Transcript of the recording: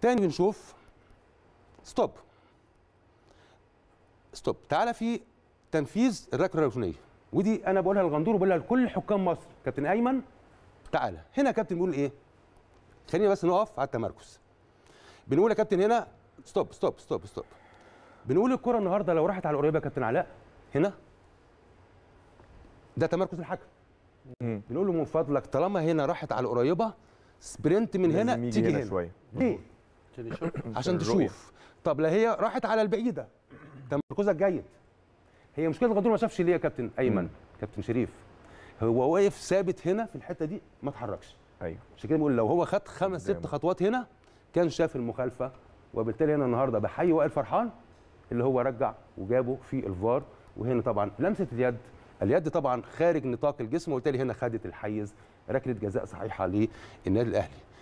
تاني بنشوف ستوب ستوب تعالى في تنفيذ الركله الالكترونيه ودي انا بقولها للغندور وبقولها لكل حكام مصر كابتن ايمن تعالى هنا كابتن بيقول ايه خلينا بس نقف على التمركز بنقول يا كابتن هنا ستوب ستوب ستوب ستوب بنقول الكره النهارده لو راحت على القريبه يا كابتن علاء هنا ده تمركز الحكم بنقول له من فضلك طالما هنا راحت على القريبه سبرنت من هنا تيجي هنا, هنا. شويه ليه عشان تشوف طب لا هي راحت على البعيده تمركزك جيد هي مشكله الغدور ما شافش ليه يا كابتن ايمن م. كابتن شريف هو واقف ثابت هنا في الحته دي ما اتحركش ايوه عشان كده بقول لو هو خد خمس ست خطوات هنا كان شاف المخالفه وبالتالي هنا النهارده بحيي وائل فرحان اللي هو رجع وجابه في الفار وهنا طبعا لمسه اليد اليد طبعا خارج نطاق الجسم وبالتالي هنا خدت الحيز ركله جزاء صحيحه للنادي الاهلي